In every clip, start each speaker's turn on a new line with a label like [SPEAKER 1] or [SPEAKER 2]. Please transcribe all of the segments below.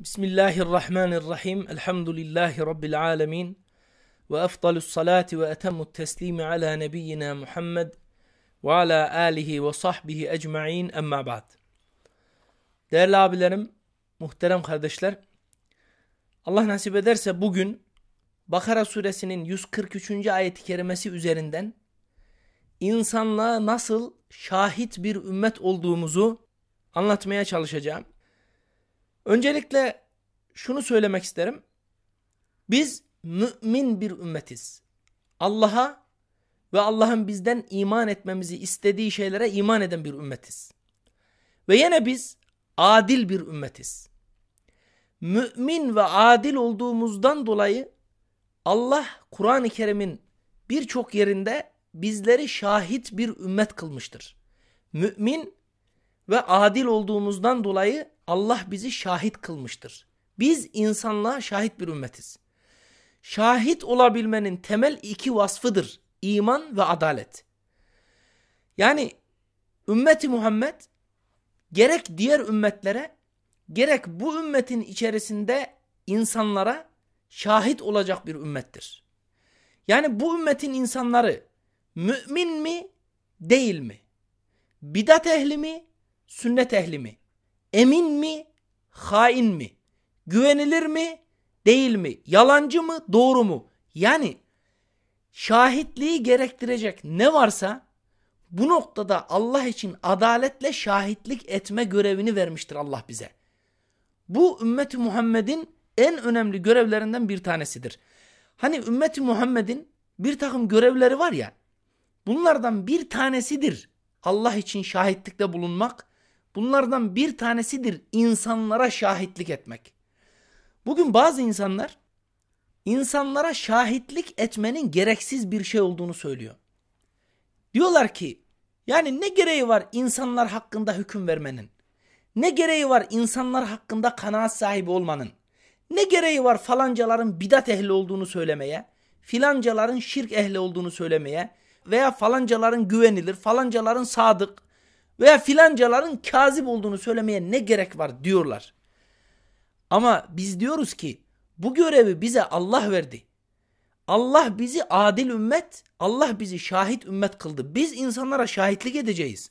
[SPEAKER 1] Bismillahirrahmanirrahim. Elhamdülillahi Rabbil alemin. Ve efdalus salati ve etemmu teslimi ala nebiyyina Muhammed ve ala alihi ve sahbihi ecma'in emma ba'd. Değerli abilerim, muhterem kardeşler, Allah nasip ederse bugün Bakara suresinin 143. ayeti kerimesi üzerinden insanlığa nasıl şahit bir ümmet olduğumuzu anlatmaya çalışacağım. Öncelikle şunu söylemek isterim. Biz mümin bir ümmetiz. Allah'a ve Allah'ın bizden iman etmemizi istediği şeylere iman eden bir ümmetiz. Ve yine biz adil bir ümmetiz. Mümin ve adil olduğumuzdan dolayı Allah Kur'an-ı Kerim'in birçok yerinde bizleri şahit bir ümmet kılmıştır. Mümin ve adil olduğumuzdan dolayı Allah bizi şahit kılmıştır. Biz insanlığa şahit bir ümmetiz. Şahit olabilmenin temel iki vasfıdır. iman ve adalet. Yani ümmeti Muhammed gerek diğer ümmetlere gerek bu ümmetin içerisinde insanlara şahit olacak bir ümmettir. Yani bu ümmetin insanları mümin mi değil mi? Bidat ehli mi? Sünnet ehli mi? Emin mi? Hain mi? Güvenilir mi? Değil mi? Yalancı mı? Doğru mu? Yani şahitliği gerektirecek ne varsa bu noktada Allah için adaletle şahitlik etme görevini vermiştir Allah bize. Bu ümmeti Muhammed'in en önemli görevlerinden bir tanesidir. Hani ümmeti Muhammed'in bir takım görevleri var ya bunlardan bir tanesidir Allah için şahitlikte bulunmak Bunlardan bir tanesidir insanlara şahitlik etmek. Bugün bazı insanlar insanlara şahitlik etmenin gereksiz bir şey olduğunu söylüyor. Diyorlar ki yani ne gereği var insanlar hakkında hüküm vermenin? Ne gereği var insanlar hakkında kanaat sahibi olmanın? Ne gereği var falancaların bidat ehli olduğunu söylemeye, filancaların şirk ehli olduğunu söylemeye veya falancaların güvenilir, falancaların sadık, veya filancaların kazip olduğunu söylemeye ne gerek var diyorlar. Ama biz diyoruz ki bu görevi bize Allah verdi. Allah bizi adil ümmet, Allah bizi şahit ümmet kıldı. Biz insanlara şahitlik edeceğiz.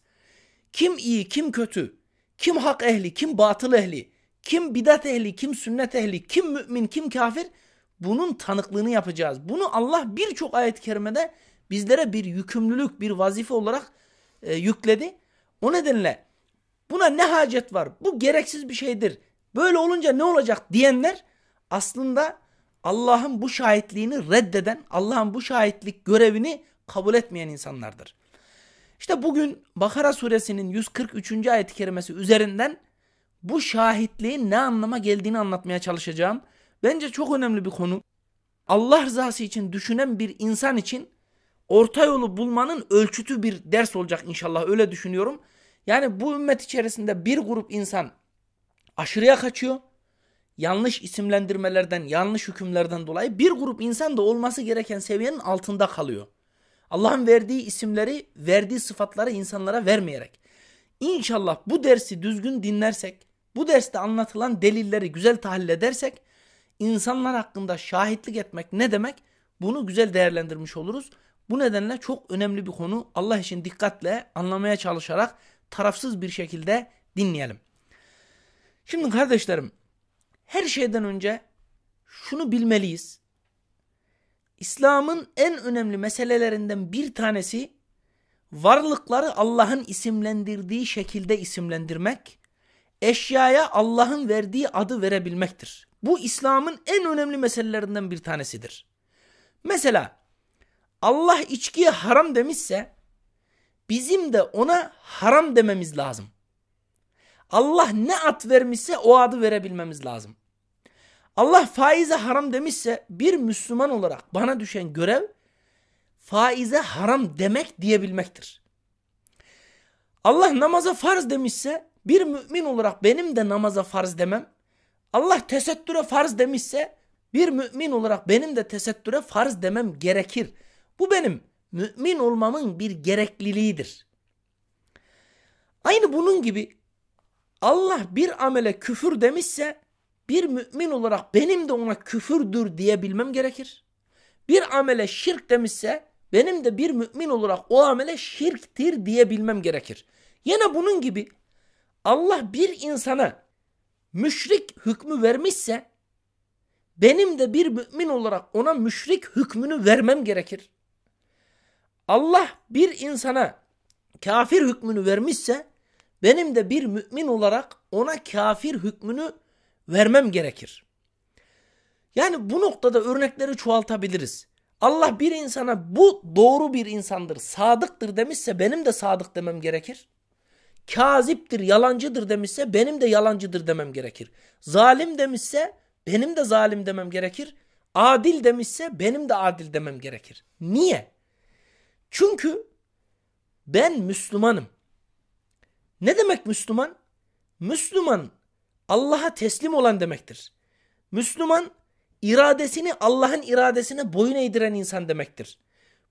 [SPEAKER 1] Kim iyi, kim kötü, kim hak ehli, kim batıl ehli, kim bidat ehli, kim sünnet ehli, kim mümin, kim kafir bunun tanıklığını yapacağız. Bunu Allah birçok ayet-i kerimede bizlere bir yükümlülük, bir vazife olarak e, yükledi. O nedenle buna ne hacet var? Bu gereksiz bir şeydir. Böyle olunca ne olacak diyenler aslında Allah'ın bu şahitliğini reddeden, Allah'ın bu şahitlik görevini kabul etmeyen insanlardır. İşte bugün Bakara suresinin 143. ayet-i kerimesi üzerinden bu şahitliğin ne anlama geldiğini anlatmaya çalışacağım. Bence çok önemli bir konu. Allah rızası için düşünen bir insan için orta yolu bulmanın ölçütü bir ders olacak inşallah öyle düşünüyorum. Yani bu ümmet içerisinde bir grup insan aşırıya kaçıyor. Yanlış isimlendirmelerden, yanlış hükümlerden dolayı bir grup insan da olması gereken seviyenin altında kalıyor. Allah'ın verdiği isimleri, verdiği sıfatları insanlara vermeyerek. İnşallah bu dersi düzgün dinlersek, bu derste anlatılan delilleri güzel tahlil edersek, insanlar hakkında şahitlik etmek ne demek? Bunu güzel değerlendirmiş oluruz. Bu nedenle çok önemli bir konu Allah için dikkatle anlamaya çalışarak tarafsız bir şekilde dinleyelim. Şimdi kardeşlerim her şeyden önce şunu bilmeliyiz. İslam'ın en önemli meselelerinden bir tanesi varlıkları Allah'ın isimlendirdiği şekilde isimlendirmek, eşyaya Allah'ın verdiği adı verebilmektir. Bu İslam'ın en önemli meselelerinden bir tanesidir. Mesela Allah içkiye haram demişse bizim de ona haram dememiz lazım. Allah ne ad vermişse o adı verebilmemiz lazım. Allah faize haram demişse bir Müslüman olarak bana düşen görev faize haram demek diyebilmektir. Allah namaza farz demişse bir mümin olarak benim de namaza farz demem. Allah tesettüre farz demişse bir mümin olarak benim de tesettüre farz demem gerekir bu benim mümin olmamın bir gerekliliğidir. Aynı bunun gibi Allah bir amele küfür demişse bir mümin olarak benim de ona küfürdür diyebilmem gerekir. Bir amele şirk demişse benim de bir mümin olarak o amele şirktir diyebilmem gerekir. Yine bunun gibi Allah bir insana müşrik hükmü vermişse benim de bir mümin olarak ona müşrik hükmünü vermem gerekir. Allah bir insana kafir hükmünü vermişse benim de bir mümin olarak ona kafir hükmünü vermem gerekir. Yani bu noktada örnekleri çoğaltabiliriz. Allah bir insana bu doğru bir insandır, sadıktır demişse benim de sadık demem gerekir. Kaziptir, yalancıdır demişse benim de yalancıdır demem gerekir. Zalim demişse benim de zalim demem gerekir. Adil demişse benim de adil demem gerekir. Niye? Çünkü ben Müslümanım. Ne demek Müslüman? Müslüman Allah'a teslim olan demektir. Müslüman iradesini Allah'ın iradesine boyun eğdiren insan demektir.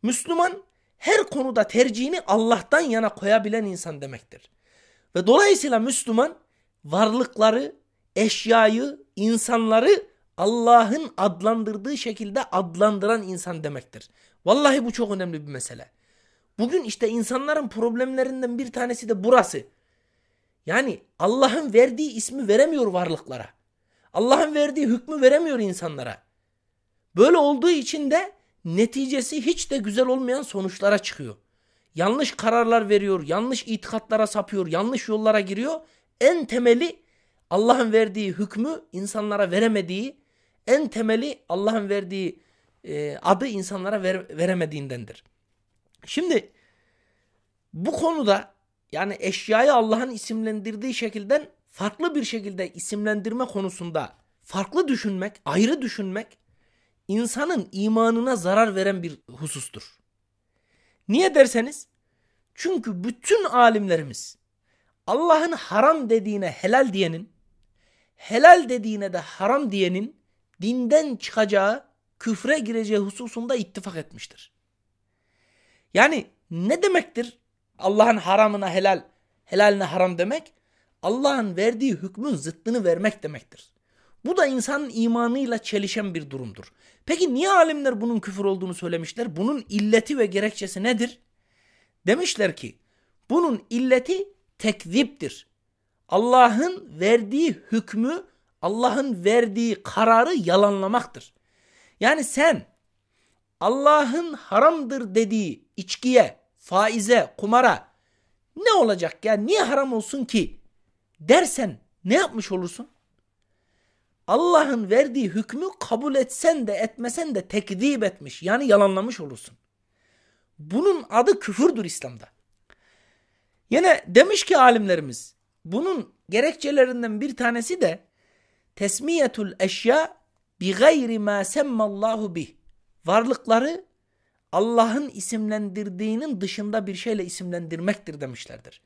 [SPEAKER 1] Müslüman her konuda tercihini Allah'tan yana koyabilen insan demektir. Ve dolayısıyla Müslüman varlıkları, eşyayı, insanları Allah'ın adlandırdığı şekilde adlandıran insan demektir. Vallahi bu çok önemli bir mesele. Bugün işte insanların problemlerinden bir tanesi de burası. Yani Allah'ın verdiği ismi veremiyor varlıklara. Allah'ın verdiği hükmü veremiyor insanlara. Böyle olduğu için de neticesi hiç de güzel olmayan sonuçlara çıkıyor. Yanlış kararlar veriyor, yanlış itikatlara sapıyor, yanlış yollara giriyor. En temeli Allah'ın verdiği hükmü insanlara veremediği, en temeli Allah'ın verdiği e, adı insanlara ver, veremediğindendir. Şimdi bu konuda yani eşyayı Allah'ın isimlendirdiği şekilde farklı bir şekilde isimlendirme konusunda farklı düşünmek, ayrı düşünmek insanın imanına zarar veren bir husustur. Niye derseniz çünkü bütün alimlerimiz Allah'ın haram dediğine helal diyenin, helal dediğine de haram diyenin dinden çıkacağı, küfre gireceği hususunda ittifak etmiştir. Yani ne demektir Allah'ın haramına helal, helaline haram demek? Allah'ın verdiği hükmün zıttını vermek demektir. Bu da insanın imanıyla çelişen bir durumdur. Peki niye alimler bunun küfür olduğunu söylemişler? Bunun illeti ve gerekçesi nedir? Demişler ki bunun illeti tekziptir. Allah'ın verdiği hükmü, Allah'ın verdiği kararı yalanlamaktır. Yani sen Allah'ın haramdır dediği içkiye, faize, kumara ne olacak ya niye haram olsun ki dersen ne yapmış olursun? Allah'ın verdiği hükmü kabul etsen de etmesen de tekdip etmiş yani yalanlamış olursun. Bunun adı küfürdür İslam'da. Yine demiş ki alimlerimiz bunun gerekçelerinden bir tanesi de tesmiyetül eşya bi gayri ma semmallahu bih varlıkları Allah'ın isimlendirdiğinin dışında bir şeyle isimlendirmektir demişlerdir.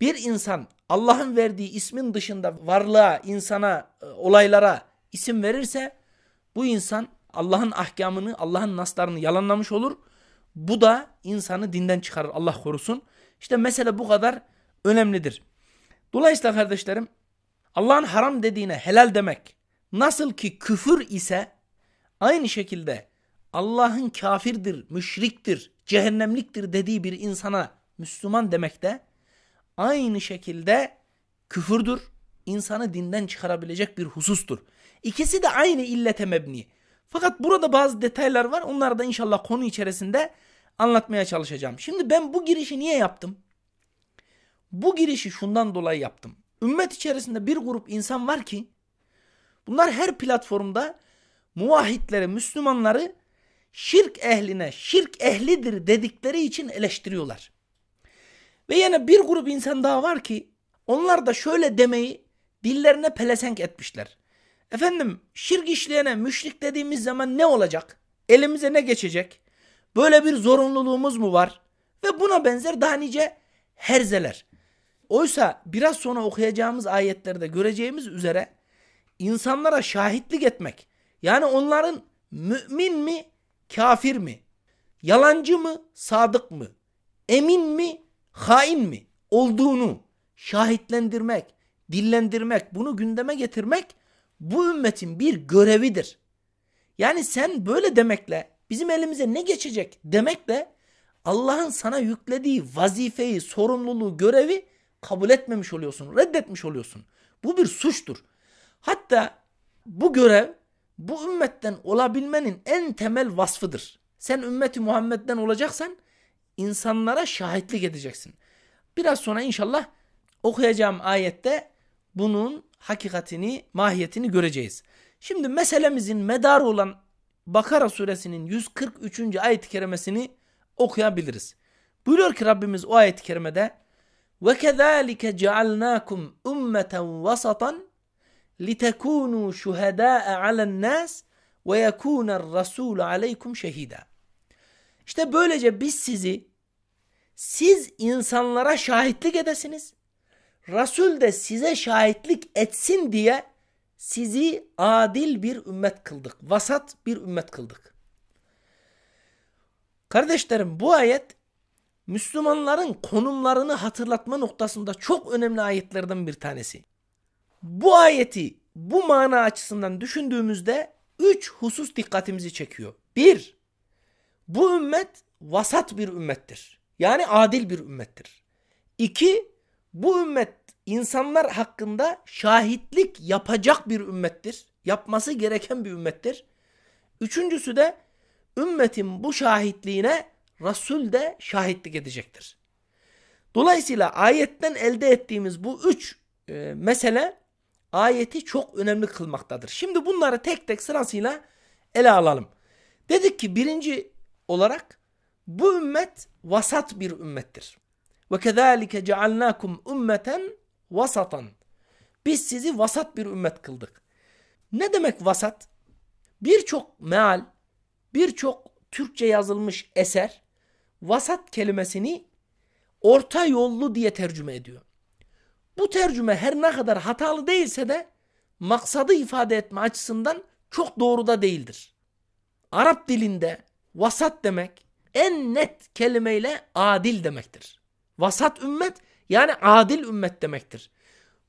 [SPEAKER 1] Bir insan Allah'ın verdiği ismin dışında varlığa, insana, e, olaylara isim verirse bu insan Allah'ın ahkamını, Allah'ın naslarını yalanlamış olur. Bu da insanı dinden çıkarır Allah korusun. İşte mesele bu kadar önemlidir. Dolayısıyla kardeşlerim Allah'ın haram dediğine helal demek nasıl ki küfür ise aynı şekilde Allah'ın kafirdir, müşriktir, cehennemliktir dediği bir insana Müslüman demek de aynı şekilde küfürdür. insanı dinden çıkarabilecek bir husustur. İkisi de aynı illete mebni. Fakat burada bazı detaylar var. Onları da inşallah konu içerisinde anlatmaya çalışacağım. Şimdi ben bu girişi niye yaptım? Bu girişi şundan dolayı yaptım. Ümmet içerisinde bir grup insan var ki bunlar her platformda muvahhidleri, Müslümanları şirk ehline şirk ehlidir dedikleri için eleştiriyorlar. Ve yine bir grup insan daha var ki onlar da şöyle demeyi dillerine pelesenk etmişler. Efendim şirk işleyene müşrik dediğimiz zaman ne olacak? Elimize ne geçecek? Böyle bir zorunluluğumuz mu var? Ve buna benzer daha nice herzeler. Oysa biraz sonra okuyacağımız ayetlerde göreceğimiz üzere insanlara şahitlik etmek yani onların mümin mi kafir mi? Yalancı mı, sadık mı? Emin mi, hain mi? Olduğunu şahitlendirmek, dillendirmek, bunu gündeme getirmek bu ümmetin bir görevidir. Yani sen böyle demekle bizim elimize ne geçecek demekle Allah'ın sana yüklediği vazifeyi, sorumluluğu, görevi kabul etmemiş oluyorsun, reddetmiş oluyorsun. Bu bir suçtur. Hatta bu görev bu ümmetten olabilmenin en temel vasfıdır. Sen ümmeti Muhammed'den olacaksan insanlara şahitlik edeceksin. Biraz sonra inşallah okuyacağım ayette bunun hakikatini, mahiyetini göreceğiz. Şimdi meselemizin medarı olan Bakara suresinin 143. ayet-i kerimesini okuyabiliriz. Buyuruyor ki Rabbimiz o ayet-i kerimede وَكَذَٰلِكَ جَعَلْنَاكُمْ اُمَّةً وَسَطًا لِتَكُونُوا شُهَدَاءَ عَلَى النَّاسِ وَيَكُونَ الرَّسُولُ عَلَيْكُمْ شَهِيدًا İşte böylece biz sizi siz insanlara şahitlik edesiniz. Resul de size şahitlik etsin diye sizi adil bir ümmet kıldık. Vasat bir ümmet kıldık. Kardeşlerim bu ayet Müslümanların konumlarını hatırlatma noktasında çok önemli ayetlerden bir tanesi. Bu ayeti bu mana açısından düşündüğümüzde üç husus dikkatimizi çekiyor. Bir, bu ümmet vasat bir ümmettir. Yani adil bir ümmettir. İki, bu ümmet insanlar hakkında şahitlik yapacak bir ümmettir. Yapması gereken bir ümmettir. Üçüncüsü de ümmetin bu şahitliğine Resul de şahitlik edecektir. Dolayısıyla ayetten elde ettiğimiz bu üç e, mesele ayeti çok önemli kılmaktadır. Şimdi bunları tek tek sırasıyla ele alalım. Dedik ki birinci olarak bu ümmet vasat bir ümmettir. Ve kezalike cealnakum ümmeten vasatan. Biz sizi vasat bir ümmet kıldık. Ne demek vasat? Birçok meal, birçok Türkçe yazılmış eser vasat kelimesini orta yollu diye tercüme ediyor. Bu tercüme her ne kadar hatalı değilse de maksadı ifade etme açısından çok doğru da değildir. Arap dilinde vasat demek en net kelimeyle adil demektir. Vasat ümmet yani adil ümmet demektir.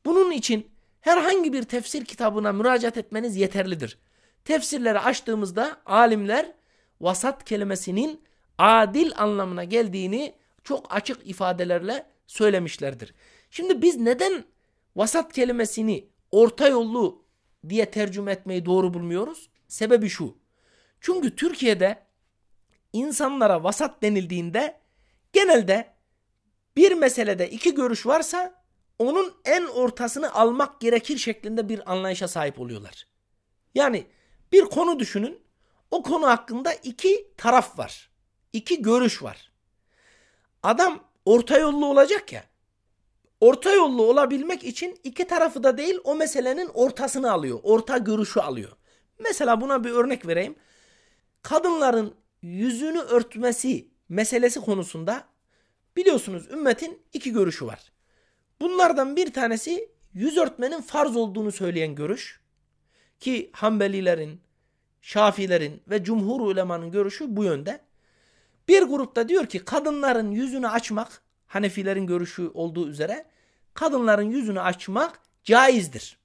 [SPEAKER 1] Bunun için herhangi bir tefsir kitabına müracaat etmeniz yeterlidir. Tefsirleri açtığımızda alimler vasat kelimesinin adil anlamına geldiğini çok açık ifadelerle söylemişlerdir. Şimdi biz neden vasat kelimesini orta yollu diye tercüme etmeyi doğru bulmuyoruz? Sebebi şu. Çünkü Türkiye'de insanlara vasat denildiğinde genelde bir meselede iki görüş varsa onun en ortasını almak gerekir şeklinde bir anlayışa sahip oluyorlar. Yani bir konu düşünün. O konu hakkında iki taraf var. İki görüş var. Adam orta yollu olacak ya. Orta yollu olabilmek için iki tarafı da değil o meselenin ortasını alıyor. Orta görüşü alıyor. Mesela buna bir örnek vereyim. Kadınların yüzünü örtmesi meselesi konusunda biliyorsunuz ümmetin iki görüşü var. Bunlardan bir tanesi yüz örtmenin farz olduğunu söyleyen görüş. Ki Hanbelilerin, Şafilerin ve cumhur ulemanın görüşü bu yönde. Bir grupta diyor ki kadınların yüzünü açmak Hanefilerin görüşü olduğu üzere kadınların yüzünü açmak caizdir.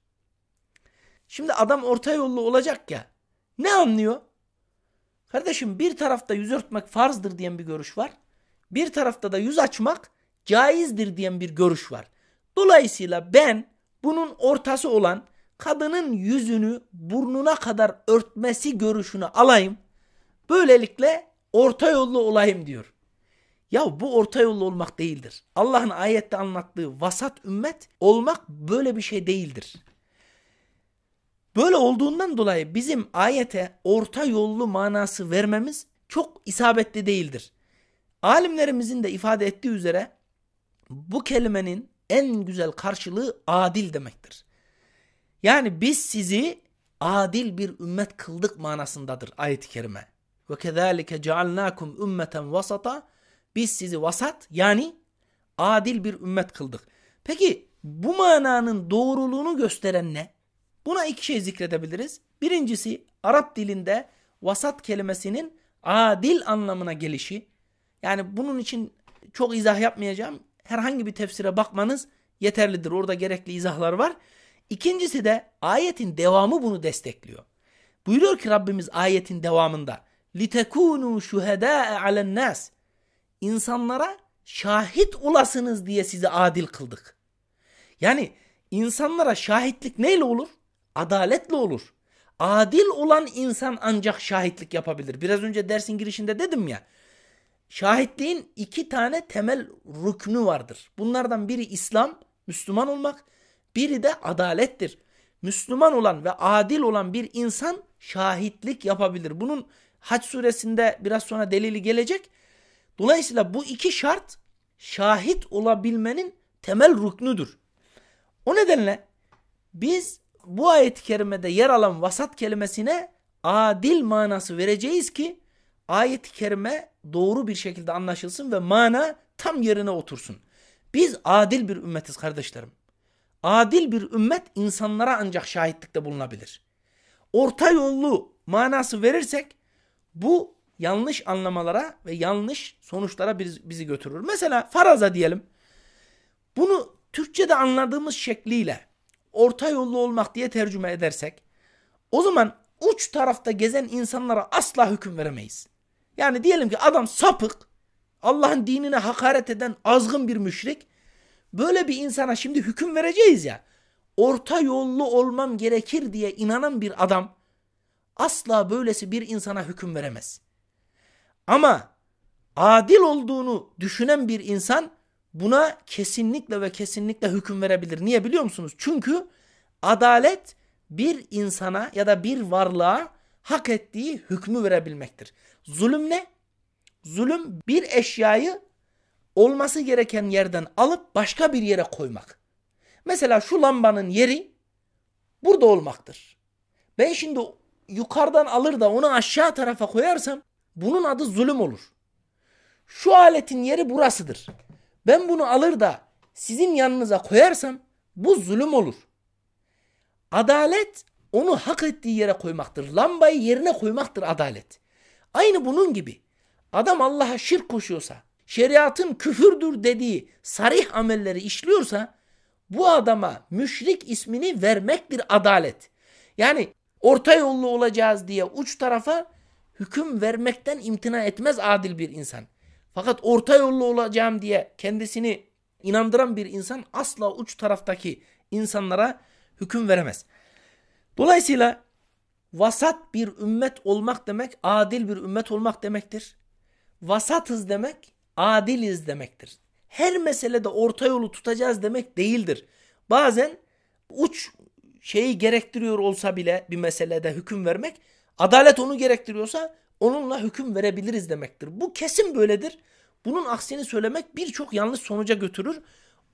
[SPEAKER 1] Şimdi adam orta yollu olacak ya ne anlıyor? Kardeşim bir tarafta yüz örtmek farzdır diyen bir görüş var. Bir tarafta da yüz açmak caizdir diyen bir görüş var. Dolayısıyla ben bunun ortası olan kadının yüzünü burnuna kadar örtmesi görüşünü alayım. Böylelikle orta yollu olayım diyor. Ya bu orta yolu olmak değildir. Allah'ın ayette anlattığı vasat ümmet olmak böyle bir şey değildir. Böyle olduğundan dolayı bizim ayete orta yollu manası vermemiz çok isabetli değildir. Alimlerimizin de ifade ettiği üzere bu kelimenin en güzel karşılığı adil demektir. Yani biz sizi adil bir ümmet kıldık manasındadır ayet-i kerime. Ve kezalike cealnakum ümmeten vasata biz sizi vasat yani adil bir ümmet kıldık. Peki bu mananın doğruluğunu gösteren ne? Buna iki şey zikredebiliriz. Birincisi Arap dilinde vasat kelimesinin adil anlamına gelişi. Yani bunun için çok izah yapmayacağım. Herhangi bir tefsire bakmanız yeterlidir. Orada gerekli izahlar var. İkincisi de ayetin devamı bunu destekliyor. Buyuruyor ki Rabbimiz ayetin devamında. لِتَكُونُوا شُهَدَاءَ عَلَى النَّاسِ insanlara şahit olasınız diye sizi adil kıldık. Yani insanlara şahitlik neyle olur? Adaletle olur. Adil olan insan ancak şahitlik yapabilir. Biraz önce dersin girişinde dedim ya. Şahitliğin iki tane temel rüknü vardır. Bunlardan biri İslam, Müslüman olmak. Biri de adalettir. Müslüman olan ve adil olan bir insan şahitlik yapabilir. Bunun Haç suresinde biraz sonra delili gelecek. Dolayısıyla bu iki şart şahit olabilmenin temel rüknüdür. O nedenle biz bu ayet-i kerimede yer alan vasat kelimesine adil manası vereceğiz ki ayet-i kerime doğru bir şekilde anlaşılsın ve mana tam yerine otursun. Biz adil bir ümmetiz kardeşlerim. Adil bir ümmet insanlara ancak şahitlikte bulunabilir. Orta yollu manası verirsek bu yanlış anlamalara ve yanlış sonuçlara bizi götürür. Mesela faraza diyelim. Bunu Türkçe'de anladığımız şekliyle orta yollu olmak diye tercüme edersek o zaman uç tarafta gezen insanlara asla hüküm veremeyiz. Yani diyelim ki adam sapık, Allah'ın dinine hakaret eden azgın bir müşrik. Böyle bir insana şimdi hüküm vereceğiz ya. Orta yollu olmam gerekir diye inanan bir adam asla böylesi bir insana hüküm veremez. Ama adil olduğunu düşünen bir insan buna kesinlikle ve kesinlikle hüküm verebilir. Niye biliyor musunuz? Çünkü adalet bir insana ya da bir varlığa hak ettiği hükmü verebilmektir. Zulüm ne? Zulüm bir eşyayı olması gereken yerden alıp başka bir yere koymak. Mesela şu lambanın yeri burada olmaktır. Ben şimdi yukarıdan alır da onu aşağı tarafa koyarsam bunun adı zulüm olur. Şu aletin yeri burasıdır. Ben bunu alır da sizin yanınıza koyarsam bu zulüm olur. Adalet onu hak ettiği yere koymaktır. Lambayı yerine koymaktır adalet. Aynı bunun gibi adam Allah'a şirk koşuyorsa, şeriatın küfürdür dediği sarih amelleri işliyorsa bu adama müşrik ismini vermektir adalet. Yani orta yollu olacağız diye uç tarafa hüküm vermekten imtina etmez adil bir insan. Fakat orta yollu olacağım diye kendisini inandıran bir insan asla uç taraftaki insanlara hüküm veremez. Dolayısıyla vasat bir ümmet olmak demek adil bir ümmet olmak demektir. Vasatız demek adiliz demektir. Her meselede orta yolu tutacağız demek değildir. Bazen uç şeyi gerektiriyor olsa bile bir meselede hüküm vermek Adalet onu gerektiriyorsa onunla hüküm verebiliriz demektir. Bu kesin böyledir. Bunun aksini söylemek birçok yanlış sonuca götürür.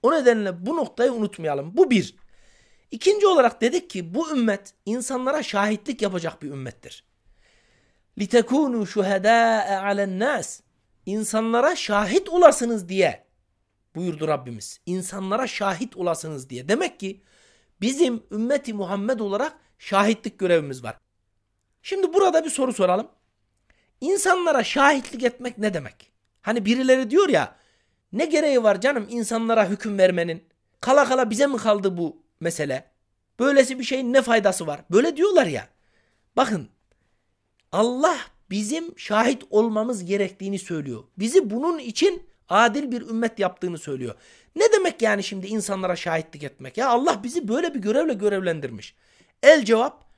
[SPEAKER 1] O nedenle bu noktayı unutmayalım. Bu bir. İkinci olarak dedik ki bu ümmet insanlara şahitlik yapacak bir ümmettir. لِتَكُونُوا شُهَدَاءَ alen nas? İnsanlara şahit olasınız diye buyurdu Rabbimiz. İnsanlara şahit olasınız diye. Demek ki bizim ümmeti Muhammed olarak şahitlik görevimiz var. Şimdi burada bir soru soralım. İnsanlara şahitlik etmek ne demek? Hani birileri diyor ya ne gereği var canım insanlara hüküm vermenin? Kala kala bize mi kaldı bu mesele? Böylesi bir şeyin ne faydası var? Böyle diyorlar ya. Bakın Allah bizim şahit olmamız gerektiğini söylüyor. Bizi bunun için adil bir ümmet yaptığını söylüyor. Ne demek yani şimdi insanlara şahitlik etmek? Ya Allah bizi böyle bir görevle görevlendirmiş. El cevap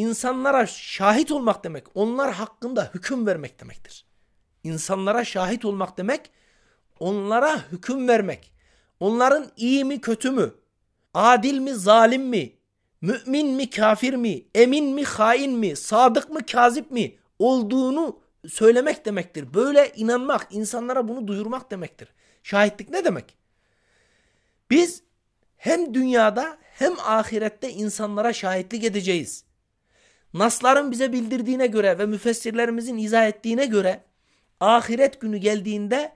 [SPEAKER 1] insanlara şahit olmak demek, onlar hakkında hüküm vermek demektir. İnsanlara şahit olmak demek, onlara hüküm vermek. Onların iyi mi kötü mü, adil mi zalim mi, mümin mi kafir mi, emin mi hain mi, sadık mı kazip mi olduğunu söylemek demektir. Böyle inanmak, insanlara bunu duyurmak demektir. Şahitlik ne demek? Biz hem dünyada hem ahirette insanlara şahitlik edeceğiz. Nasların bize bildirdiğine göre ve müfessirlerimizin izah ettiğine göre ahiret günü geldiğinde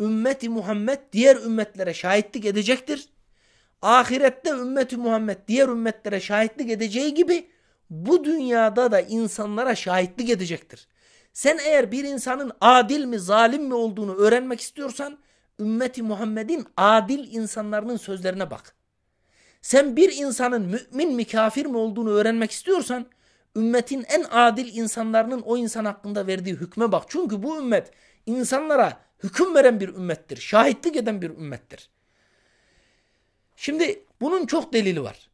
[SPEAKER 1] ümmeti Muhammed diğer ümmetlere şahitlik edecektir. Ahirette ümmeti Muhammed diğer ümmetlere şahitlik edeceği gibi bu dünyada da insanlara şahitlik edecektir. Sen eğer bir insanın adil mi zalim mi olduğunu öğrenmek istiyorsan ümmeti Muhammed'in adil insanların sözlerine bak. Sen bir insanın mümin mi kafir mi olduğunu öğrenmek istiyorsan ümmetin en adil insanların o insan hakkında verdiği hükme bak. Çünkü bu ümmet insanlara hüküm veren bir ümmettir. Şahitlik eden bir ümmettir. Şimdi bunun çok delili var.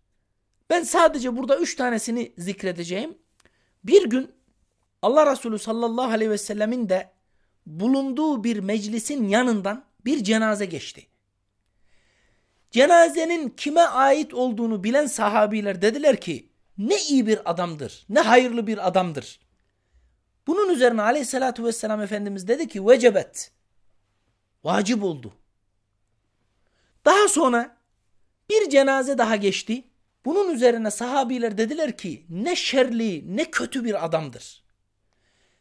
[SPEAKER 1] Ben sadece burada üç tanesini zikredeceğim. Bir gün Allah Resulü sallallahu aleyhi ve sellemin de bulunduğu bir meclisin yanından bir cenaze geçti. Cenazenin kime ait olduğunu bilen sahabiler dediler ki ne iyi bir adamdır, ne hayırlı bir adamdır. Bunun üzerine aleyhissalatü vesselam Efendimiz dedi ki vecebet, vacip oldu. Daha sonra bir cenaze daha geçti. Bunun üzerine sahabiler dediler ki ne şerli ne kötü bir adamdır.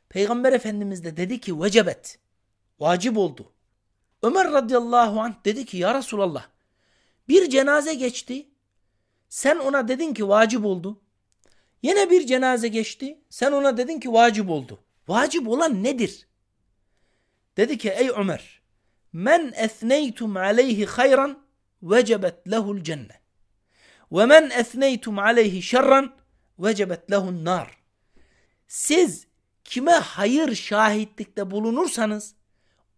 [SPEAKER 1] Peygamber Efendimiz de dedi ki vecebet, vacip oldu. Ömer radıyallahu anh dedi ki ya Resulallah bir cenaze geçti. Sen ona dedin ki vacip oldu. Yine bir cenaze geçti. Sen ona dedin ki vacip oldu. Vacip olan nedir? Dedi ki ey Ömer men esneytum aleyhi hayran vecebet lehul cenne ve men esneytum aleyhi şerran vecebet lehun nar. Siz kime hayır şahitlikte bulunursanız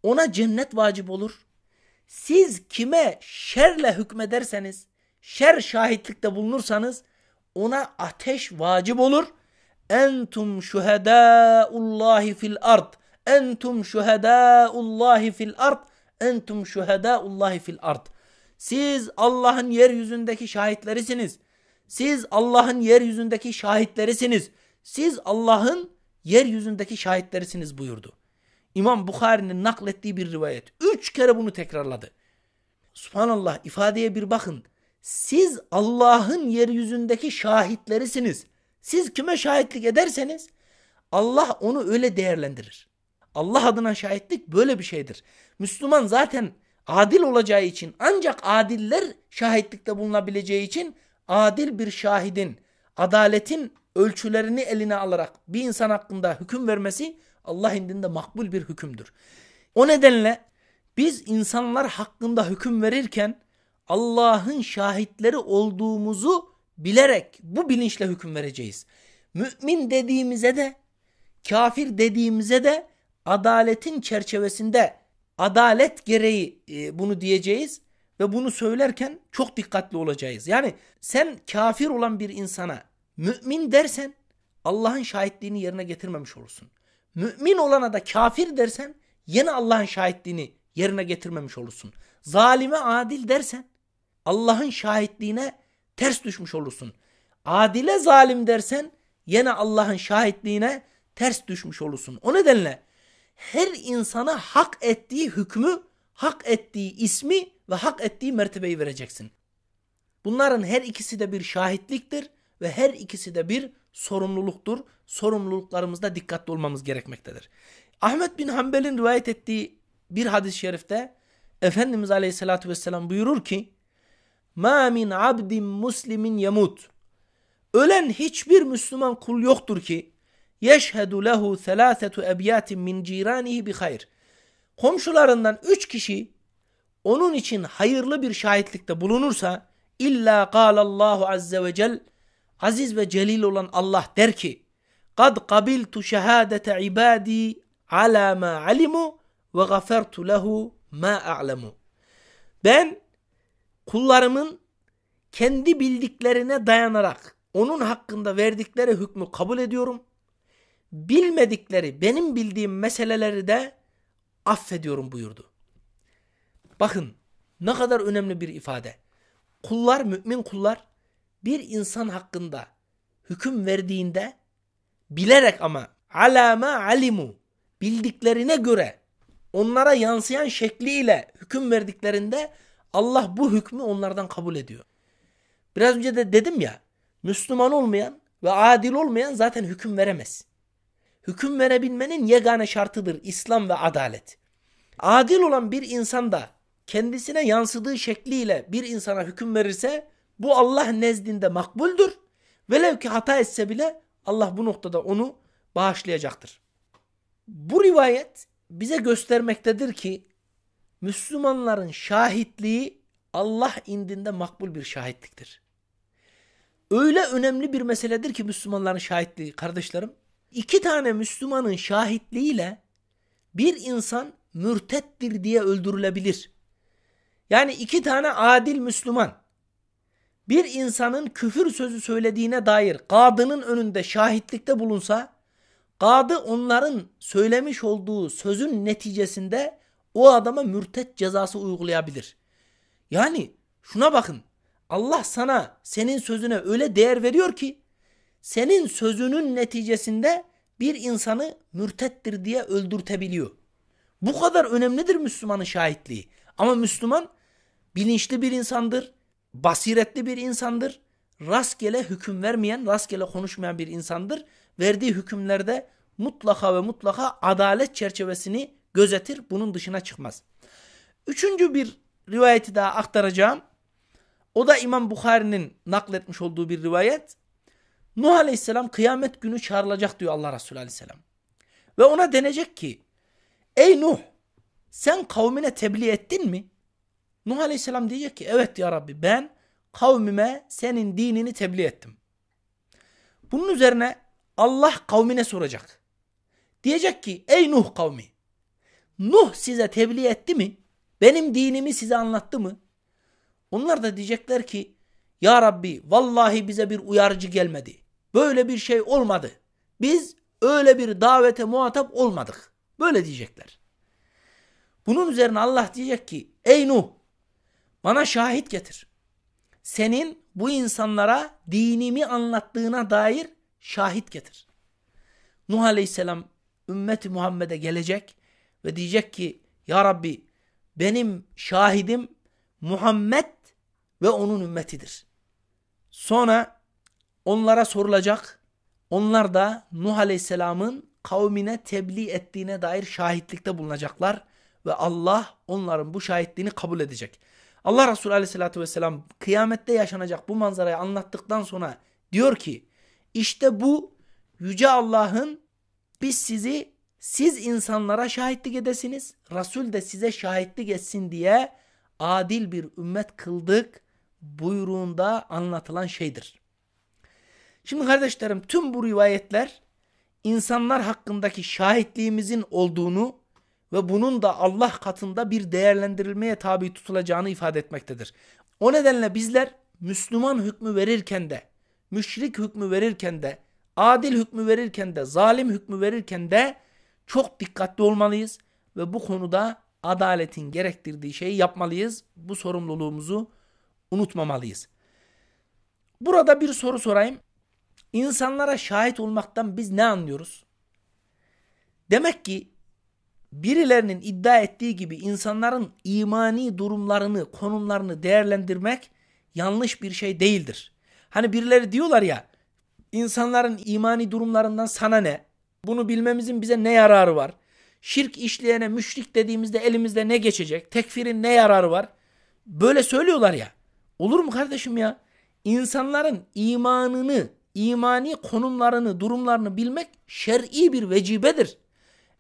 [SPEAKER 1] ona cennet vacip olur. Siz kime şerle hükmederseniz, şer şahitlikte bulunursanız ona ateş vacip olur. Entum şuhedâullâhi fil ard. Entum şuhedâullâhi fil ard. Entum şuhedâullâhi fil ard. Siz Allah'ın yeryüzündeki şahitlerisiniz. Siz Allah'ın yeryüzündeki şahitlerisiniz. Siz Allah'ın yeryüzündeki şahitlerisiniz buyurdu. İmam Bukhari'nin naklettiği bir rivayet. Üç kere bunu tekrarladı. Subhanallah ifadeye bir bakın. Siz Allah'ın yeryüzündeki şahitlerisiniz. Siz kime şahitlik ederseniz Allah onu öyle değerlendirir. Allah adına şahitlik böyle bir şeydir. Müslüman zaten adil olacağı için ancak adiller şahitlikte bulunabileceği için adil bir şahidin adaletin ölçülerini eline alarak bir insan hakkında hüküm vermesi Allah indinde makbul bir hükümdür. O nedenle biz insanlar hakkında hüküm verirken Allah'ın şahitleri olduğumuzu bilerek bu bilinçle hüküm vereceğiz. Mümin dediğimize de kafir dediğimize de adaletin çerçevesinde adalet gereği e, bunu diyeceğiz ve bunu söylerken çok dikkatli olacağız. Yani sen kafir olan bir insana mümin dersen Allah'ın şahitliğini yerine getirmemiş olursun. Mümin olana da kafir dersen yine Allah'ın şahitliğini yerine getirmemiş olursun. Zalime adil dersen Allah'ın şahitliğine ters düşmüş olursun. Adile zalim dersen yine Allah'ın şahitliğine ters düşmüş olursun. O nedenle her insana hak ettiği hükmü, hak ettiği ismi ve hak ettiği mertebeyi vereceksin. Bunların her ikisi de bir şahitliktir ve her ikisi de bir sorumluluktur. Sorumluluklarımızda dikkatli olmamız gerekmektedir. Ahmet bin Hanbel'in rivayet ettiği bir hadis-i şerifte Efendimiz Aleyhisselatü Vesselam buyurur ki مَا مِنْ عَبْدٍ مُسْلِمٍ يَمُوتُ Ölen hiçbir Müslüman kul yoktur ki yeşhedü lehu selâsetu ebyatin min ciranihi bi hayr. Komşularından üç kişi onun için hayırlı bir şahitlikte bulunursa illa kâlallahu azze ve cel aziz ve celil olan Allah der ki kad kabiltu şehadete ibadi ala ma alimu ve gafertu lehu ma a'lemu. Ben kullarımın kendi bildiklerine dayanarak onun hakkında verdikleri hükmü kabul ediyorum. Bilmedikleri benim bildiğim meseleleri de affediyorum buyurdu. Bakın ne kadar önemli bir ifade. Kullar, mümin kullar bir insan hakkında hüküm verdiğinde bilerek ama alama alimu bildiklerine göre onlara yansıyan şekliyle hüküm verdiklerinde Allah bu hükmü onlardan kabul ediyor. Biraz önce de dedim ya Müslüman olmayan ve adil olmayan zaten hüküm veremez. Hüküm verebilmenin yegane şartıdır İslam ve adalet. Adil olan bir insan da kendisine yansıdığı şekliyle bir insana hüküm verirse bu Allah nezdinde makbuldür. Velev ki hata etse bile Allah bu noktada onu bağışlayacaktır. Bu rivayet bize göstermektedir ki Müslümanların şahitliği Allah indinde makbul bir şahitliktir. Öyle önemli bir meseledir ki Müslümanların şahitliği kardeşlerim. İki tane Müslümanın şahitliğiyle bir insan mürtettir diye öldürülebilir. Yani iki tane adil Müslüman bir insanın küfür sözü söylediğine dair kadının önünde şahitlikte bulunsa, kadı onların söylemiş olduğu sözün neticesinde o adama mürtet cezası uygulayabilir. Yani şuna bakın. Allah sana senin sözüne öyle değer veriyor ki senin sözünün neticesinde bir insanı mürtettir diye öldürtebiliyor. Bu kadar önemlidir Müslümanın şahitliği. Ama Müslüman bilinçli bir insandır, basiretli bir insandır, rastgele hüküm vermeyen, rastgele konuşmayan bir insandır. Verdiği hükümlerde mutlaka ve mutlaka adalet çerçevesini gözetir. Bunun dışına çıkmaz. Üçüncü bir rivayeti daha aktaracağım. O da İmam Bukhari'nin nakletmiş olduğu bir rivayet. Nuh Aleyhisselam kıyamet günü çağrılacak diyor Allah Resulü Aleyhisselam. Ve ona denecek ki ey Nuh sen kavmine tebliğ ettin mi? Nuh Aleyhisselam diyecek ki evet ya Rabbi ben kavmime senin dinini tebliğ ettim. Bunun üzerine Allah kavmine soracak. Diyecek ki ey Nuh kavmi Nuh size tebliğ etti mi? Benim dinimi size anlattı mı? Onlar da diyecekler ki ya Rabbi vallahi bize bir uyarıcı gelmedi. Böyle bir şey olmadı. Biz öyle bir davete muhatap olmadık. Böyle diyecekler. Bunun üzerine Allah diyecek ki ey Nuh bana şahit getir. Senin bu insanlara dinimi anlattığına dair şahit getir. Nuh aleyhisselam ümmeti Muhammed'e gelecek ve diyecek ki Ya Rabbi benim şahidim Muhammed ve onun ümmetidir. Sonra onlara sorulacak. Onlar da Nuh Aleyhisselam'ın kavmine tebliğ ettiğine dair şahitlikte bulunacaklar. Ve Allah onların bu şahitliğini kabul edecek. Allah Resulü Aleyhisselatü Vesselam kıyamette yaşanacak bu manzarayı anlattıktan sonra diyor ki işte bu Yüce Allah'ın biz sizi siz insanlara şahitlik edesiniz. Resul de size şahitlik etsin diye adil bir ümmet kıldık buyruğunda anlatılan şeydir. Şimdi kardeşlerim tüm bu rivayetler insanlar hakkındaki şahitliğimizin olduğunu ve bunun da Allah katında bir değerlendirilmeye tabi tutulacağını ifade etmektedir. O nedenle bizler Müslüman hükmü verirken de, müşrik hükmü verirken de, adil hükmü verirken de, zalim hükmü verirken de çok dikkatli olmalıyız ve bu konuda adaletin gerektirdiği şeyi yapmalıyız. Bu sorumluluğumuzu unutmamalıyız. Burada bir soru sorayım. İnsanlara şahit olmaktan biz ne anlıyoruz? Demek ki birilerinin iddia ettiği gibi insanların imani durumlarını, konumlarını değerlendirmek yanlış bir şey değildir. Hani birileri diyorlar ya, insanların imani durumlarından sana ne? Bunu bilmemizin bize ne yararı var? Şirk işleyene müşrik dediğimizde elimizde ne geçecek? Tekfirin ne yararı var? Böyle söylüyorlar ya. Olur mu kardeşim ya? İnsanların imanını, imani konumlarını, durumlarını bilmek şer'i bir vecibedir.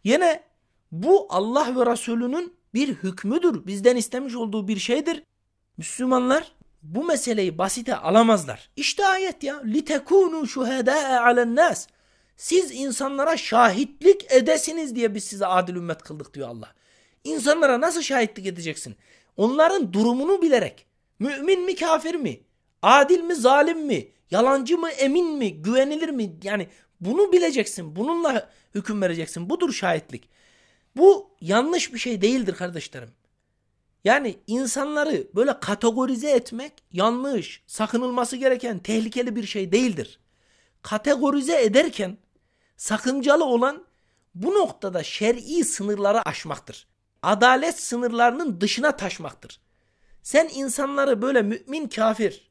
[SPEAKER 1] Yine bu Allah ve Resulünün bir hükmüdür. Bizden istemiş olduğu bir şeydir. Müslümanlar bu meseleyi basite alamazlar. İşte ayet ya. لِتَكُونُوا شُهَدَاءَ عَلَى النَّاسِ siz insanlara şahitlik edesiniz diye biz size adil ümmet kıldık diyor Allah. İnsanlara nasıl şahitlik edeceksin? Onların durumunu bilerek. Mümin mi kafir mi? Adil mi zalim mi? Yalancı mı emin mi? Güvenilir mi? Yani bunu bileceksin. Bununla hüküm vereceksin. Budur şahitlik. Bu yanlış bir şey değildir kardeşlerim. Yani insanları böyle kategorize etmek yanlış, sakınılması gereken tehlikeli bir şey değildir. Kategorize ederken sakıncalı olan bu noktada şer'i sınırları aşmaktır. Adalet sınırlarının dışına taşmaktır. Sen insanları böyle mümin kafir,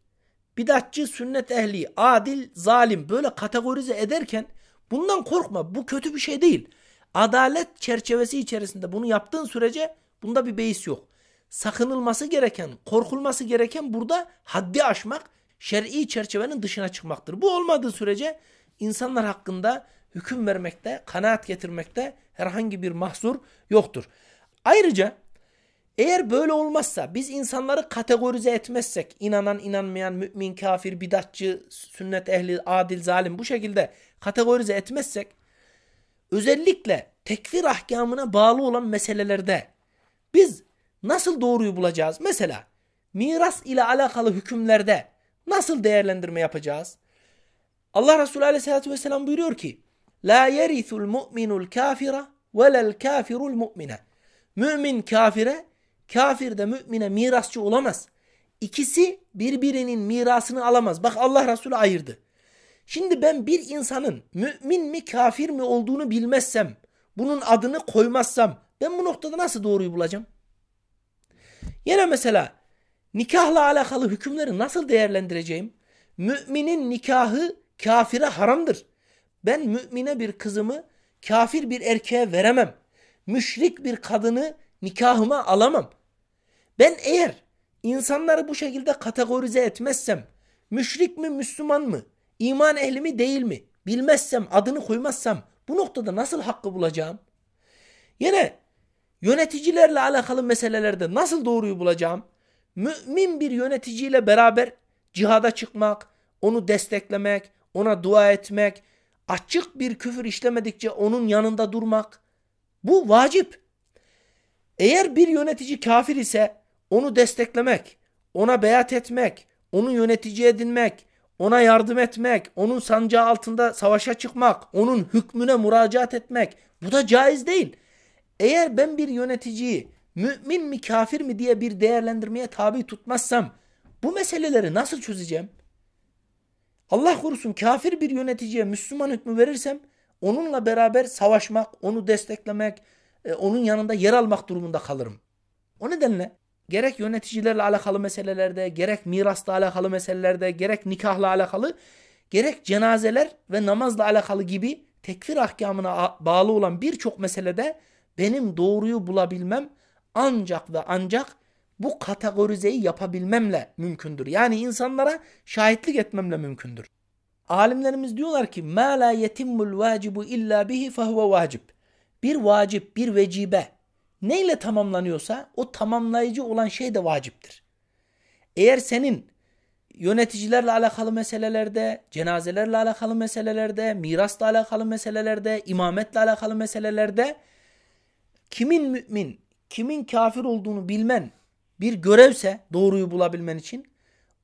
[SPEAKER 1] bidatçı sünnet ehli, adil, zalim böyle kategorize ederken bundan korkma bu kötü bir şey değil. Adalet çerçevesi içerisinde bunu yaptığın sürece bunda bir beis yok. Sakınılması gereken, korkulması gereken burada haddi aşmak, şer'i çerçevenin dışına çıkmaktır. Bu olmadığı sürece insanlar hakkında hüküm vermekte, kanaat getirmekte herhangi bir mahsur yoktur. Ayrıca eğer böyle olmazsa biz insanları kategorize etmezsek inanan inanmayan mümin kafir bidatçı sünnet ehli adil zalim bu şekilde kategorize etmezsek özellikle tekfir ahkamına bağlı olan meselelerde biz nasıl doğruyu bulacağız? Mesela miras ile alakalı hükümlerde nasıl değerlendirme yapacağız? Allah Resulü Aleyhisselatü vesselam buyuruyor ki La yerithul mu'minul kafira velel kafirul mu'mine. Mümin kafire, kafir de mümine mirasçı olamaz. İkisi birbirinin mirasını alamaz. Bak Allah Resulü ayırdı. Şimdi ben bir insanın mümin mi kafir mi olduğunu bilmezsem, bunun adını koymazsam ben bu noktada nasıl doğruyu bulacağım? Yine mesela nikahla alakalı hükümleri nasıl değerlendireceğim? Müminin nikahı kafire haramdır. Ben mümine bir kızımı kafir bir erkeğe veremem. Müşrik bir kadını nikahıma alamam. Ben eğer insanları bu şekilde kategorize etmezsem, müşrik mi Müslüman mı, iman ehli mi değil mi bilmezsem, adını koymazsam bu noktada nasıl hakkı bulacağım? Yine yöneticilerle alakalı meselelerde nasıl doğruyu bulacağım? Mümin bir yöneticiyle beraber cihada çıkmak, onu desteklemek, ona dua etmek, açık bir küfür işlemedikçe onun yanında durmak bu vacip. Eğer bir yönetici kafir ise onu desteklemek, ona beyat etmek, onu yönetici edinmek, ona yardım etmek, onun sancağı altında savaşa çıkmak, onun hükmüne müracaat etmek bu da caiz değil. Eğer ben bir yöneticiyi mümin mi kafir mi diye bir değerlendirmeye tabi tutmazsam bu meseleleri nasıl çözeceğim? Allah korusun kafir bir yöneticiye Müslüman hükmü verirsem onunla beraber savaşmak, onu desteklemek, e, onun yanında yer almak durumunda kalırım. O nedenle gerek yöneticilerle alakalı meselelerde, gerek mirasla alakalı meselelerde, gerek nikahla alakalı, gerek cenazeler ve namazla alakalı gibi tekfir ahkamına bağlı olan birçok meselede benim doğruyu bulabilmem ancak ve ancak bu kategorizeyi yapabilmemle mümkündür. Yani insanlara şahitlik etmemle mümkündür. Alimlerimiz diyorlar ki ma la yetimmul vacibu illa bihi fehuve vacib. Bir vacip, bir vecibe neyle tamamlanıyorsa o tamamlayıcı olan şey de vaciptir. Eğer senin yöneticilerle alakalı meselelerde, cenazelerle alakalı meselelerde, mirasla alakalı meselelerde, imametle alakalı meselelerde kimin mümin, kimin kafir olduğunu bilmen bir görevse doğruyu bulabilmen için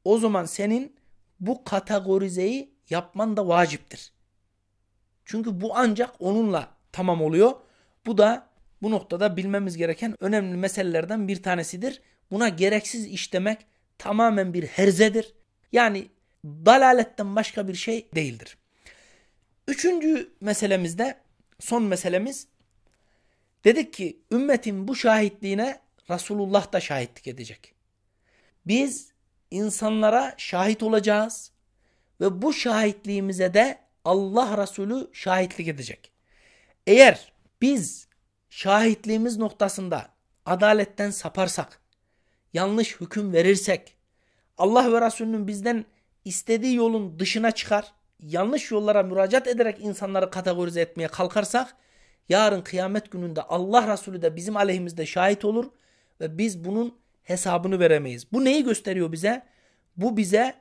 [SPEAKER 1] o zaman senin bu kategorizeyi yapman da vaciptir. Çünkü bu ancak onunla tamam oluyor. Bu da bu noktada bilmemiz gereken önemli meselelerden bir tanesidir. Buna gereksiz iş demek tamamen bir herzedir. Yani dalaletten başka bir şey değildir. Üçüncü meselemizde son meselemiz dedik ki ümmetin bu şahitliğine Resulullah da şahitlik edecek. Biz insanlara şahit olacağız ve bu şahitliğimize de Allah Resulü şahitlik edecek. Eğer biz şahitliğimiz noktasında adaletten saparsak, yanlış hüküm verirsek, Allah ve Resulünün bizden istediği yolun dışına çıkar, yanlış yollara müracaat ederek insanları kategorize etmeye kalkarsak, yarın kıyamet gününde Allah Resulü de bizim aleyhimizde şahit olur ve biz bunun hesabını veremeyiz. Bu neyi gösteriyor bize? Bu bize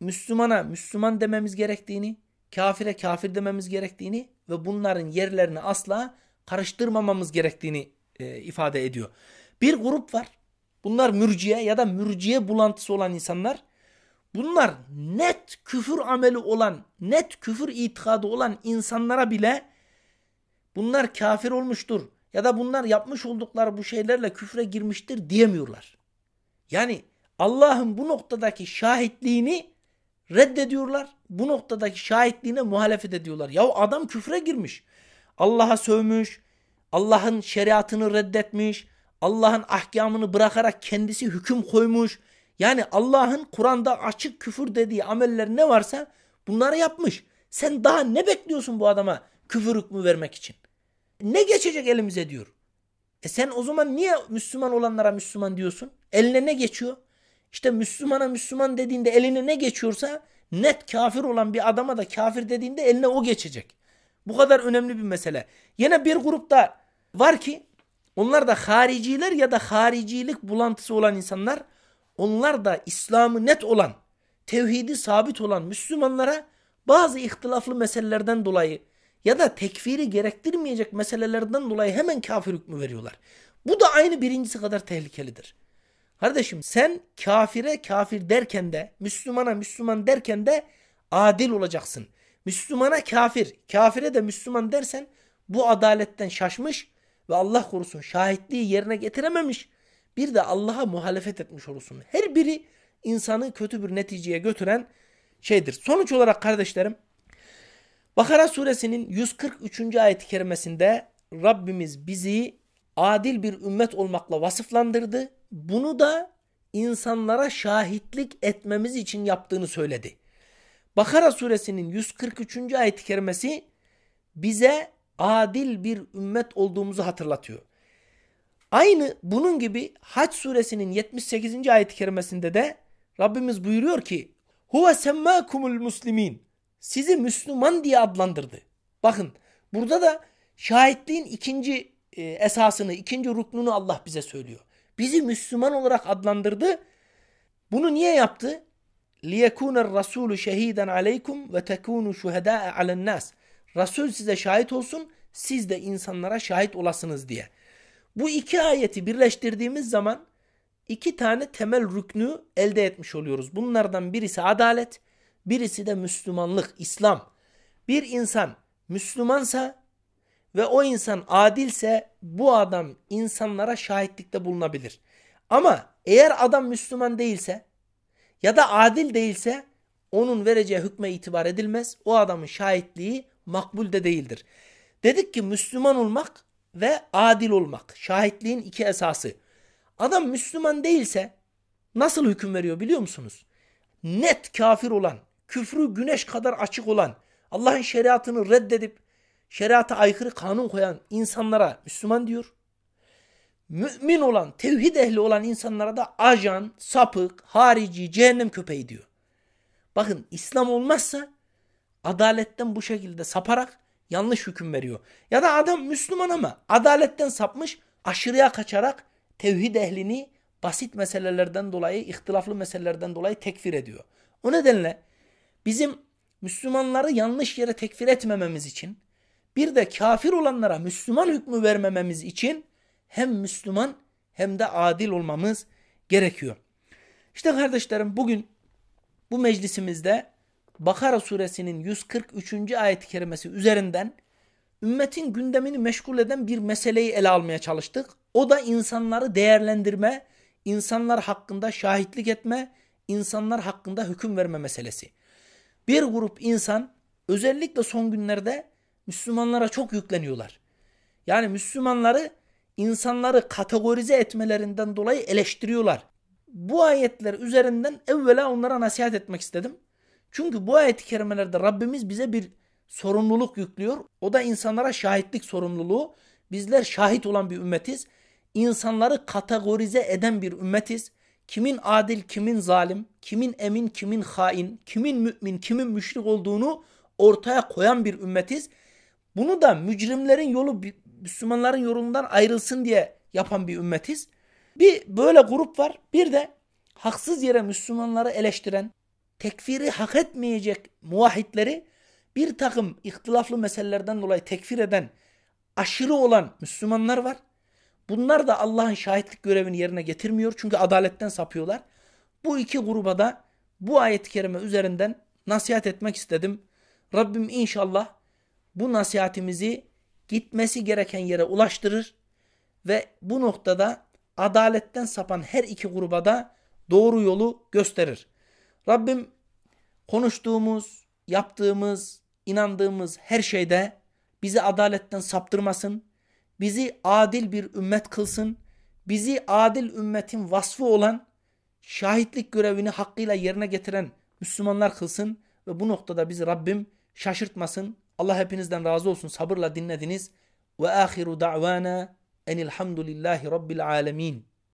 [SPEAKER 1] Müslümana Müslüman dememiz gerektiğini, kafire kafir dememiz gerektiğini ve bunların yerlerini asla karıştırmamamız gerektiğini e, ifade ediyor. Bir grup var. Bunlar mürciye ya da mürciye bulantısı olan insanlar. Bunlar net küfür ameli olan, net küfür itikadı olan insanlara bile bunlar kafir olmuştur ya da bunlar yapmış oldukları bu şeylerle küfre girmiştir diyemiyorlar. Yani Allah'ın bu noktadaki şahitliğini reddediyorlar. Bu noktadaki şahitliğine muhalefet ediyorlar. Ya adam küfre girmiş. Allah'a sövmüş. Allah'ın şeriatını reddetmiş. Allah'ın ahkamını bırakarak kendisi hüküm koymuş. Yani Allah'ın Kur'an'da açık küfür dediği ameller ne varsa bunları yapmış. Sen daha ne bekliyorsun bu adama küfür hükmü vermek için? ne geçecek elimize diyor. E sen o zaman niye Müslüman olanlara Müslüman diyorsun? Eline ne geçiyor? İşte Müslümana Müslüman dediğinde eline ne geçiyorsa net kafir olan bir adama da kafir dediğinde eline o geçecek. Bu kadar önemli bir mesele. Yine bir grupta var ki onlar da hariciler ya da haricilik bulantısı olan insanlar onlar da İslam'ı net olan, tevhidi sabit olan Müslümanlara bazı ihtilaflı meselelerden dolayı ya da tekfiri gerektirmeyecek meselelerden dolayı hemen kafir hükmü veriyorlar. Bu da aynı birincisi kadar tehlikelidir. Kardeşim sen kafire kafir derken de Müslümana Müslüman derken de adil olacaksın. Müslümana kafir, kafire de Müslüman dersen bu adaletten şaşmış ve Allah korusun şahitliği yerine getirememiş. Bir de Allah'a muhalefet etmiş olursun. Her biri insanı kötü bir neticeye götüren şeydir. Sonuç olarak kardeşlerim Bakara suresinin 143. ayet-i kerimesinde Rabbimiz bizi adil bir ümmet olmakla vasıflandırdı. Bunu da insanlara şahitlik etmemiz için yaptığını söyledi. Bakara suresinin 143. ayet-i kerimesi bize adil bir ümmet olduğumuzu hatırlatıyor. Aynı bunun gibi Haç suresinin 78. ayet-i kerimesinde de Rabbimiz buyuruyor ki Huve semmâkumul muslimin sizi Müslüman diye adlandırdı. Bakın burada da şahitliğin ikinci e, esasını, ikinci ruknunu Allah bize söylüyor. Bizi Müslüman olarak adlandırdı. Bunu niye yaptı? لِيَكُونَ الرَّسُولُ شَه۪يدًا عَلَيْكُمْ وَتَكُونُ شُهَدَاءَ عَلَى النَّاسِ Resul size şahit olsun, siz de insanlara şahit olasınız diye. Bu iki ayeti birleştirdiğimiz zaman iki tane temel rüknü elde etmiş oluyoruz. Bunlardan birisi adalet, birisi de Müslümanlık, İslam. Bir insan Müslümansa ve o insan adilse bu adam insanlara şahitlikte bulunabilir. Ama eğer adam Müslüman değilse ya da adil değilse onun vereceği hükme itibar edilmez. O adamın şahitliği makbul de değildir. Dedik ki Müslüman olmak ve adil olmak. Şahitliğin iki esası. Adam Müslüman değilse nasıl hüküm veriyor biliyor musunuz? Net kafir olan, küfrü güneş kadar açık olan, Allah'ın şeriatını reddedip şeriata aykırı kanun koyan insanlara Müslüman diyor. Mümin olan, tevhid ehli olan insanlara da ajan, sapık, harici, cehennem köpeği diyor. Bakın İslam olmazsa adaletten bu şekilde saparak yanlış hüküm veriyor. Ya da adam Müslüman ama adaletten sapmış, aşırıya kaçarak tevhid ehlini basit meselelerden dolayı, ihtilaflı meselelerden dolayı tekfir ediyor. O nedenle bizim Müslümanları yanlış yere tekfir etmememiz için bir de kafir olanlara Müslüman hükmü vermememiz için hem Müslüman hem de adil olmamız gerekiyor. İşte kardeşlerim bugün bu meclisimizde Bakara suresinin 143. ayet-i kerimesi üzerinden ümmetin gündemini meşgul eden bir meseleyi ele almaya çalıştık. O da insanları değerlendirme, insanlar hakkında şahitlik etme, insanlar hakkında hüküm verme meselesi bir grup insan özellikle son günlerde Müslümanlara çok yükleniyorlar. Yani Müslümanları insanları kategorize etmelerinden dolayı eleştiriyorlar. Bu ayetler üzerinden evvela onlara nasihat etmek istedim. Çünkü bu ayet-i kerimelerde Rabbimiz bize bir sorumluluk yüklüyor. O da insanlara şahitlik sorumluluğu. Bizler şahit olan bir ümmetiz. İnsanları kategorize eden bir ümmetiz kimin adil, kimin zalim, kimin emin, kimin hain, kimin mümin, kimin müşrik olduğunu ortaya koyan bir ümmetiz. Bunu da mücrimlerin yolu Müslümanların yolundan ayrılsın diye yapan bir ümmetiz. Bir böyle grup var. Bir de haksız yere Müslümanları eleştiren, tekfiri hak etmeyecek muvahhidleri bir takım ihtilaflı meselelerden dolayı tekfir eden, aşırı olan Müslümanlar var. Bunlar da Allah'ın şahitlik görevini yerine getirmiyor. Çünkü adaletten sapıyorlar. Bu iki gruba da bu ayet-i kerime üzerinden nasihat etmek istedim. Rabbim inşallah bu nasihatimizi gitmesi gereken yere ulaştırır ve bu noktada adaletten sapan her iki gruba da doğru yolu gösterir. Rabbim konuştuğumuz, yaptığımız, inandığımız her şeyde bizi adaletten saptırmasın bizi adil bir ümmet kılsın, bizi adil ümmetin vasfı olan şahitlik görevini hakkıyla yerine getiren Müslümanlar kılsın ve bu noktada bizi Rabbim şaşırtmasın. Allah hepinizden razı olsun. Sabırla dinlediniz. Ve ahiru da'vana enilhamdülillahi rabbil alemin.